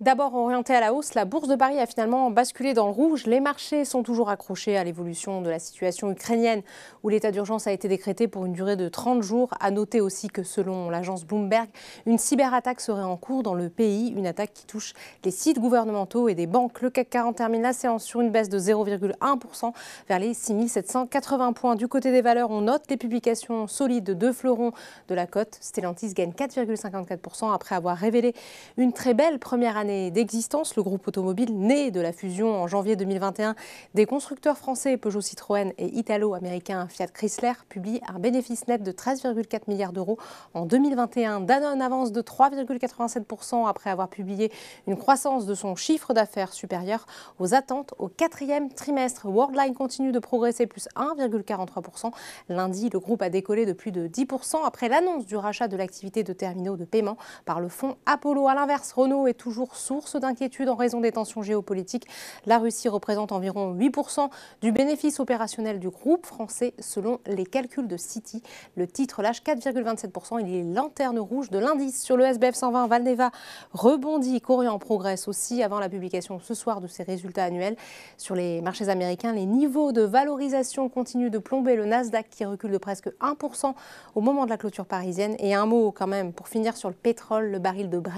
D'abord orientée à la hausse, la bourse de Paris a finalement basculé dans le rouge. Les marchés sont toujours accrochés à l'évolution de la situation ukrainienne où l'état d'urgence a été décrété pour une durée de 30 jours. À noter aussi que selon l'agence Bloomberg, une cyberattaque serait en cours dans le pays, une attaque qui touche les sites gouvernementaux et des banques. Le CAC 40 termine la séance sur une baisse de 0,1% vers les 6780 points. Du côté des valeurs, on note les publications solides de deux fleurons de la cote. Stellantis gagne 4,54% après avoir révélé une très belle première année année d'existence, le groupe automobile né de la fusion en janvier 2021 des constructeurs français Peugeot Citroën et italo-américain Fiat Chrysler publie un bénéfice net de 13,4 milliards d'euros en 2021. Danone avance de 3,87% après avoir publié une croissance de son chiffre d'affaires supérieur aux attentes au quatrième trimestre. Worldline continue de progresser plus 1,43%. Lundi, le groupe a décollé de plus de 10% après l'annonce du rachat de l'activité de terminaux de paiement par le fonds Apollo. À l'inverse, Renault est toujours source d'inquiétude en raison des tensions géopolitiques. La Russie représente environ 8% du bénéfice opérationnel du groupe français selon les calculs de City. Le titre lâche 4,27%. Il est lanterne rouge de l'indice. Sur le SBF 120, Valneva rebondit. Corian progresse aussi avant la publication ce soir de ses résultats annuels. Sur les marchés américains, les niveaux de valorisation continuent de plomber. Le Nasdaq qui recule de presque 1% au moment de la clôture parisienne. Et un mot quand même pour finir sur le pétrole. Le baril de Brent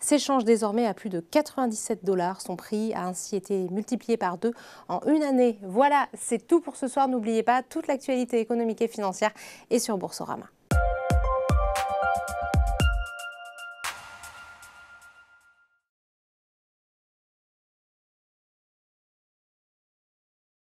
s'échange désormais à plus de 97 dollars. Son prix a ainsi été multiplié par deux en une année. Voilà, c'est tout pour ce soir. N'oubliez pas, toute l'actualité économique et financière est sur Boursorama.